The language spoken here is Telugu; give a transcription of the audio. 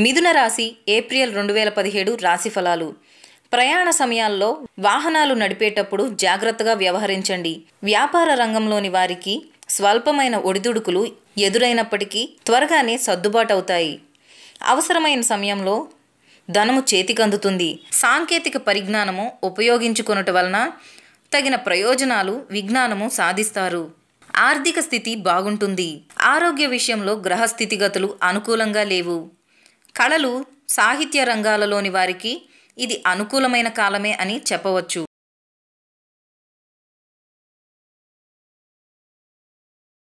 మిథున రాశి ఏప్రిల్ రెండు వేల పదిహేడు రాశి ఫలాలు ప్రయాణ సమయాల్లో వాహనాలు నడిపేటప్పుడు జాగ్రత్తగా వ్యవహరించండి వ్యాపార రంగంలోని వారికి స్వల్పమైన ఒడిదుడుకులు ఎదురైనప్పటికీ త్వరగానే సర్దుబాటు అవుతాయి అవసరమైన సమయంలో ధనము చేతికందుతుంది సాంకేతిక పరిజ్ఞానము ఉపయోగించుకొనుట వలన తగిన ప్రయోజనాలు విజ్ఞానము సాధిస్తారు ఆర్థిక స్థితి బాగుంటుంది ఆరోగ్య విషయంలో గ్రహస్థితిగతులు అనుకూలంగా లేవు కళలు సాహిత్య రంగాలలోని వారికి ఇది అనుకూలమైన కాలమే అని చెప్పవచ్చు